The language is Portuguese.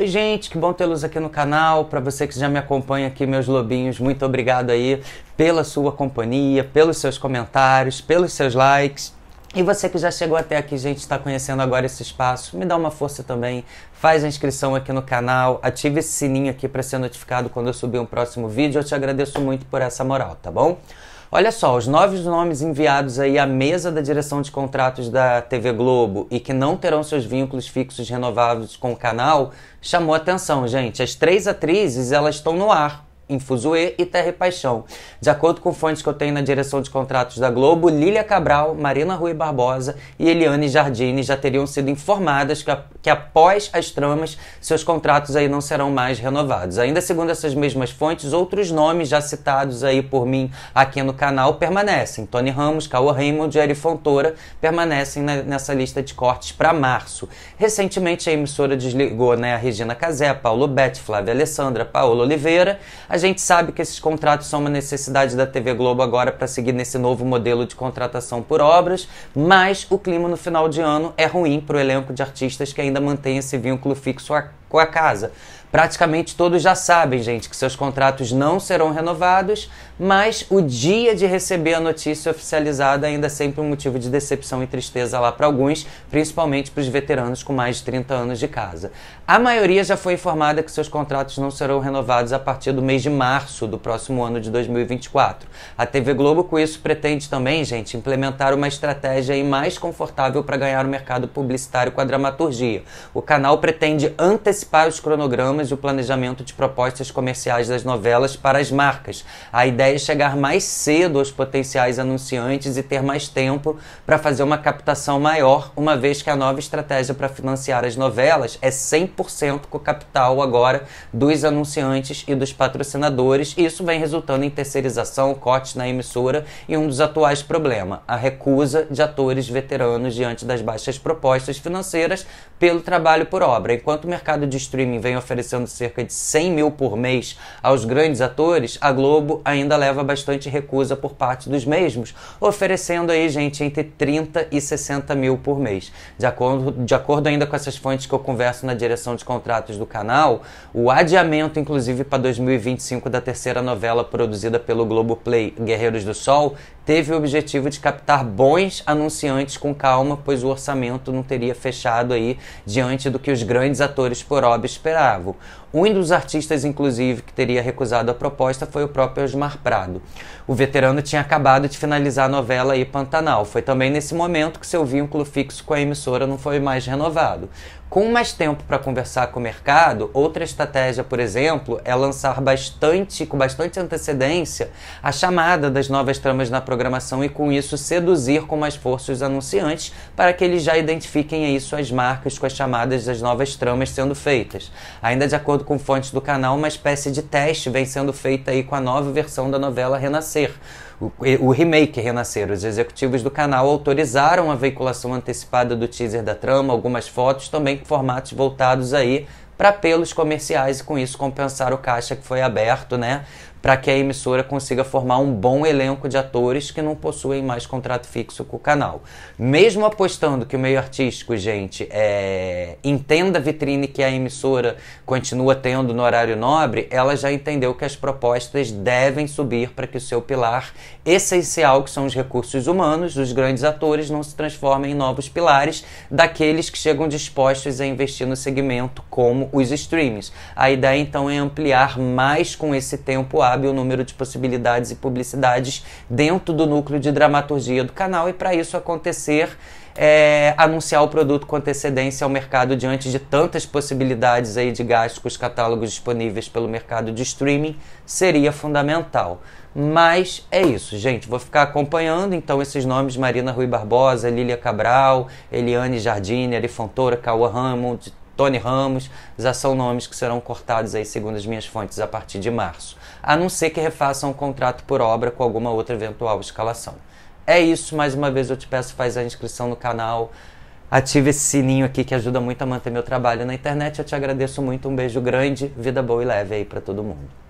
Oi, gente, que bom tê-los aqui no canal. Para você que já me acompanha aqui, meus lobinhos, muito obrigado aí pela sua companhia, pelos seus comentários, pelos seus likes. E você que já chegou até aqui, gente, está conhecendo agora esse espaço, me dá uma força também, faz a inscrição aqui no canal, ative esse sininho aqui para ser notificado quando eu subir um próximo vídeo. Eu te agradeço muito por essa moral, tá bom? Olha só, os novos nomes enviados aí à mesa da direção de contratos da TV Globo e que não terão seus vínculos fixos renovados com o canal chamou atenção, gente. As três atrizes elas estão no ar Infusuê e Terra e Paixão. De acordo com fontes que eu tenho na direção de contratos da Globo, Lília Cabral, Marina Rui Barbosa e Eliane Jardine já teriam sido informadas que, a, que após as tramas, seus contratos aí não serão mais renovados. Ainda segundo essas mesmas fontes, outros nomes já citados aí por mim aqui no canal permanecem. Tony Ramos, Cauã Raymond e Eri Fontoura permanecem na, nessa lista de cortes para março. Recentemente a emissora desligou né, a Regina Casé, Paulo Bete, Flávia Alessandra, Paola Oliveira. A gente sabe que esses contratos são uma necessidade da TV Globo agora para seguir nesse novo modelo de contratação por obras, mas o clima no final de ano é ruim para o elenco de artistas que ainda mantém esse vínculo fixo com a casa. Praticamente todos já sabem, gente, que seus contratos não serão renovados, mas o dia de receber a notícia oficializada ainda é sempre um motivo de decepção e tristeza lá para alguns, principalmente para os veteranos com mais de 30 anos de casa. A maioria já foi informada que seus contratos não serão renovados a partir do mês de março do próximo ano de 2024. A TV Globo, com isso, pretende também, gente, implementar uma estratégia mais confortável para ganhar o mercado publicitário com a dramaturgia. O canal pretende antecipar os cronogramas programas e o planejamento de propostas comerciais das novelas para as marcas. A ideia é chegar mais cedo aos potenciais anunciantes e ter mais tempo para fazer uma captação maior, uma vez que a nova estratégia para financiar as novelas é 100% com o capital agora dos anunciantes e dos patrocinadores, isso vem resultando em terceirização, corte na emissora e um dos atuais problemas, a recusa de atores veteranos diante das baixas propostas financeiras pelo trabalho por obra. Enquanto o mercado de streaming vem oferecendo oferecendo cerca de 100 mil por mês aos grandes atores, a Globo ainda leva bastante recusa por parte dos mesmos, oferecendo aí, gente, entre 30 e 60 mil por mês. De acordo, de acordo ainda com essas fontes que eu converso na direção de contratos do canal, o adiamento, inclusive, para 2025 da terceira novela produzida pelo Globoplay Guerreiros do Sol teve o objetivo de captar bons anunciantes com calma, pois o orçamento não teria fechado aí diante do que os grandes atores por obra esperavam. Um dos artistas, inclusive, que teria recusado a proposta foi o próprio Osmar Prado. O veterano tinha acabado de finalizar a novela e Pantanal. Foi também nesse momento que seu vínculo fixo com a emissora não foi mais renovado. Com mais tempo para conversar com o mercado, outra estratégia, por exemplo, é lançar bastante, com bastante antecedência, a chamada das novas tramas na programação e com isso seduzir com mais força os anunciantes para que eles já identifiquem aí suas marcas com as chamadas das novas tramas sendo feitas. Ainda de acordo com fontes do canal, uma espécie de teste vem sendo feita aí com a nova versão da novela Renascer o remake Renascer. Os executivos do canal autorizaram a veiculação antecipada do teaser da trama, algumas fotos também formatos voltados aí para pelos comerciais e com isso compensar o caixa que foi aberto, né? para que a emissora consiga formar um bom elenco de atores que não possuem mais contrato fixo com o canal. Mesmo apostando que o meio artístico, gente, é... entenda a vitrine que a emissora continua tendo no horário nobre, ela já entendeu que as propostas devem subir para que o seu pilar essencial, que são os recursos humanos, dos grandes atores, não se transformem em novos pilares daqueles que chegam dispostos a investir no segmento, como os streams. A ideia então é ampliar mais com esse tempo sabe o número de possibilidades e publicidades dentro do núcleo de dramaturgia do canal e para isso acontecer, é, anunciar o produto com antecedência ao mercado diante de tantas possibilidades aí de gasto com os catálogos disponíveis pelo mercado de streaming seria fundamental. Mas é isso, gente. Vou ficar acompanhando então esses nomes: Marina Rui Barbosa, Lília Cabral, Eliane Jardine, Ari Fontoura, Cauã Tony Ramos, já são nomes que serão cortados aí, segundo as minhas fontes, a partir de março. A não ser que refaçam um contrato por obra com alguma outra eventual escalação. É isso, mais uma vez eu te peço, faz a inscrição no canal, ative esse sininho aqui que ajuda muito a manter meu trabalho na internet. Eu te agradeço muito, um beijo grande, vida boa e leve aí para todo mundo.